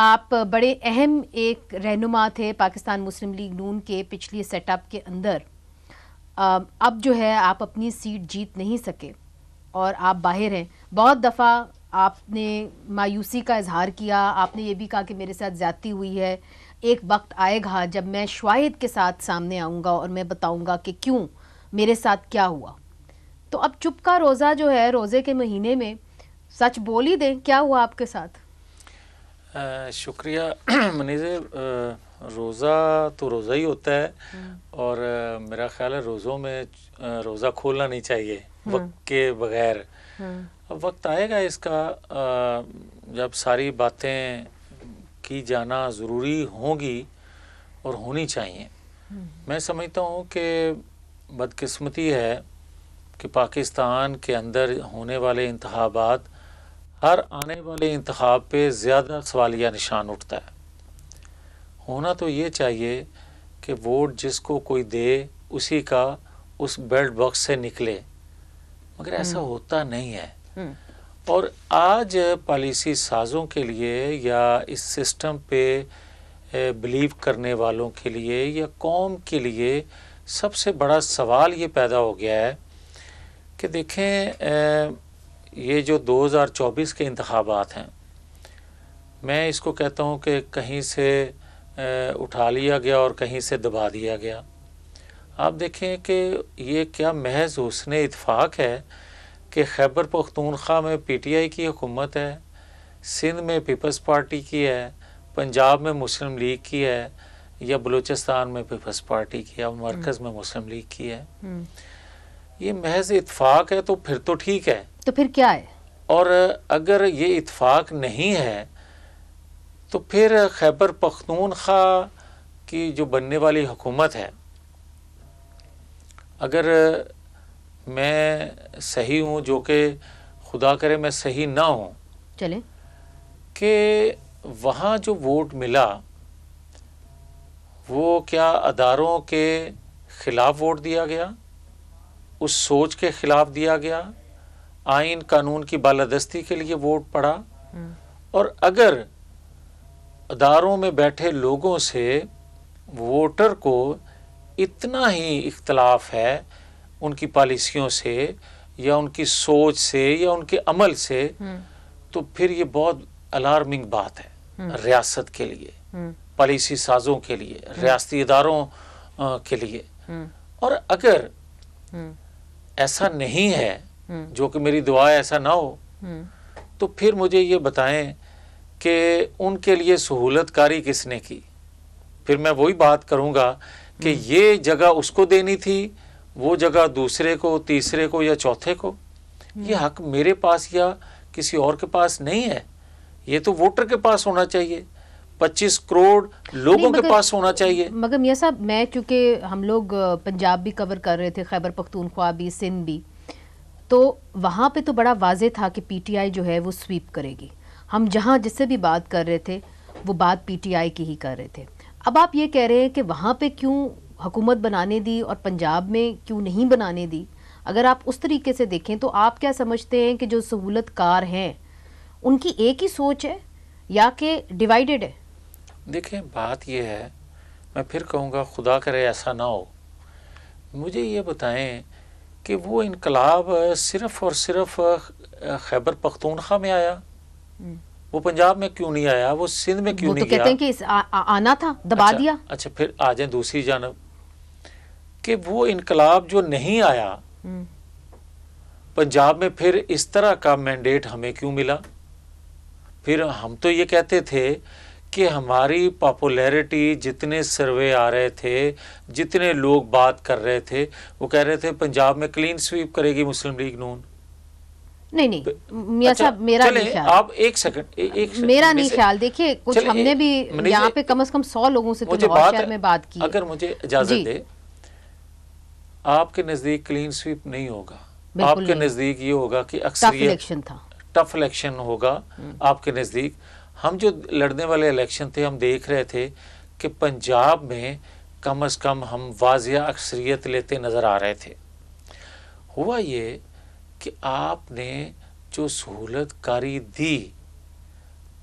आप बड़े अहम एक रहनुमा थे पाकिस्तान मुस्लिम लीग नून के पिछले सेटअप के अंदर अब जो है आप अपनी सीट जीत नहीं सके और आप बाहर हैं बहुत दफ़ा आपने मायूसी का इजहार किया आपने ये भी कहा कि मेरे साथ ज़्यादती हुई है एक वक्त आएगा जब मैं शवाहद के साथ सामने आऊँगा और मैं बताऊँगा कि क्यों मेरे साथ क्या हुआ तो अब चुप का रोज़ा जो है रोज़े के महीने में सच बोल ही दें क्या हुआ आपके साथ शुक्रिया मनीज़ रोज़ा तो रोज़ा ही होता है हम्म। और मेरा ख्याल है रोज़ों में रोज़ा खोलना नहीं चाहिए हम्म। वक्त के बगैर हम्म। अब वक्त आएगा इसका जब सारी बातें की जाना ज़रूरी होगी और होनी चाहिए मैं समझता हूँ कि बदकिस्मती है कि पाकिस्तान के अंदर होने वाले इंतबात हर आने वाले इंतखब पे ज़्यादा सवालिया निशान उठता है होना तो ये चाहिए कि वोट जिसको कोई दे उसी का उस बेल्ट बॉक्स से निकले मगर ऐसा हम्म। होता नहीं है हम्म। और आज पॉलिसी साजों के लिए या इस सिस्टम पे बिलीव करने वालों के लिए या कौम के लिए सबसे बड़ा सवाल ये पैदा हो गया है कि देखें ये जो 2024 के इंतबात हैं मैं इसको कहता हूँ कि कहीं से उठा लिया गया और कहीं से दबा दिया गया आप देखें कि ये क्या महज हुसन इतफाक़ है कि खैबर पख्तूनख्वा में पी टी आई की हुकूमत है सिंध में पीपल्स पार्टी की है पंजाब में मुस्लिम लीग की है या बलूचिस्तान में पीपल्स पार्टी की है मरकज़ हम्म। में मुस्लिम लीग की है हम्म। ये महज इतफाक़ है तो फिर तो ठीक है तो फिर क्या है और अगर ये इतफाक़ नहीं है तो फिर खैबर पख्तूनख्वा की जो बनने वाली हुकूमत है अगर मैं सही हूँ जो कि खुदा करे मैं सही ना हूँ चले कि वहाँ जो वोट मिला वो क्या अदारों के ख़िलाफ़ वोट दिया गया उस सोच के ख़िलाफ़ दिया गया आइन कानून की बालादस्ती के लिए वोट पड़ा और अगर अदारों में बैठे लोगों से वोटर को इतना ही इख्तलाफ है उनकी पॉलिसियों से या उनकी सोच से या उनके अमल से हम्म। तो फिर ये बहुत अलार्मिंग बात है हम्म। रियासत के लिए हम्म। पॉलिसी साजों के लिए रियाती इदारों के लिए और अगर ऐसा नहीं है जो कि मेरी दुआ ऐसा ना हो हम्म। तो फिर मुझे ये बताएं कि उनके लिए सहूलतकारी किसने की फिर मैं वही बात करूँगा कि हम्म। ये जगह उसको देनी थी वो जगह दूसरे को तीसरे को या चौथे को हम्म। ये हक मेरे पास या किसी और के पास नहीं है ये तो वोटर के पास होना चाहिए 25 करोड़ लोगों के पास होना चाहिए मगर मियाँ साहब मैं क्योंकि हम लोग पंजाब भी कवर कर रहे थे खैबर पख्तूनख्वा भी सिंध भी तो वहाँ पे तो बड़ा वाजे था कि पीटीआई जो है वो स्वीप करेगी हम जहाँ जिससे भी बात कर रहे थे वो बात पीटीआई की ही कर रहे थे अब आप ये कह रहे हैं कि वहाँ पे क्यों हुकूमत बनाने दी और पंजाब में क्यों नहीं बनाने दी अगर आप उस तरीके से देखें तो आप क्या समझते हैं कि जो सहूलतकार हैं उनकी एक ही सोच है या कि डिवाइडेड है देखें बात यह है मैं फिर कहूँगा खुदा करे ऐसा ना हो मुझे ये बताएं कि वो इनकलाब सिर्फ और सिर्फ खैबर पख्तूनखा में आया हम्म। वो पंजाब में क्यों नहीं आया वो सिंध में क्यों तो नहीं तो कहते हैं कि इस आ, आ, आना था दबा अच्छा, दिया अच्छा फिर आ जाए दूसरी जानब कि वो इनकलाब जो नहीं आया हम्म। पंजाब में फिर इस तरह का मैंडेट हमें क्यों मिला फिर हम तो ये कहते थे कि हमारी पॉपुलैरिटी जितने सर्वे आ रहे थे जितने लोग बात कर रहे थे वो कह रहे थे पंजाब में क्लीन स्वीप करेगी मुस्लिम लीग नून नहीं नहीं तो, मियां अच्छा, मेरा नहीं ख्याल आप एक सेकंड एक मेरा नहीं ख्याल देखिए कुछ हमने भी यहाँ पे कम से कम सौ लोगों से तो मुझे बात में बात की अगर मुझे इजाजत दे आपके नजदीक क्लीन स्वीप नहीं होगा आपके नजदीक ये होगा कि अक्सर टफ इलेक्शन था टफ इलेक्शन होगा हम्म। आपके नजदीक हम जो लड़ने वाले इलेक्शन थे हम देख रहे थे कि पंजाब में कम अज़ कम हम वाजिया अक्सरियत लेते नज़र आ रहे थे हुआ ये कि आपने जो सहूलत कारी दी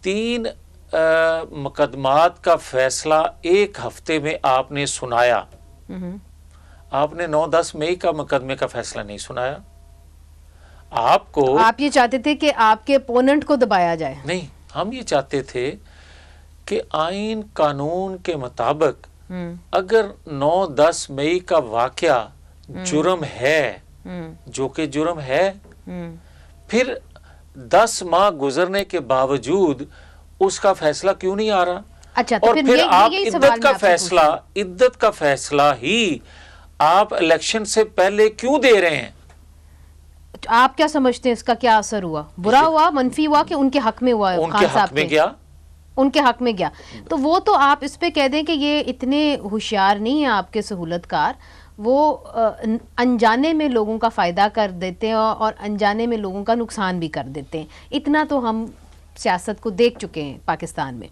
तीन मुकदमात का फैसला एक हफ्ते में आपने सुनाया हम्म। आपने 9-10 मई का मुकदमे का फैसला नहीं सुनाया आपको आप ये चाहते थे कि आपके अपोनेंट को दबाया जाए नहीं हम ये चाहते थे कि आइन कानून के मुताबिक हम्म। अगर 9-10 मई का वाक़ हम्म। जुर्म है हम्म। जो कि जुर्म है फिर 10 माह गुजरने के बावजूद उसका फैसला क्यों नहीं आ रहा अच्छा तो और फिर, फिर ये, आप इद्दत का फैसला इद्दत का फैसला ही आप इलेक्शन से पहले क्यों दे रहे हैं आप क्या समझते हैं इसका क्या असर हुआ बुरा हुआ मनफी हुआ कि उनके हक में हुआ उनके खान साहब में गया उनके हक में गया तो वो तो आप इस पे कह दें कि ये इतने होशियार नहीं है आपके सहूलतकार वो अनजाने में लोगों का फ़ायदा कर देते हैं और अनजाने में लोगों का नुकसान भी कर देते हैं इतना तो हम सियासत को देख चुके हैं पाकिस्तान में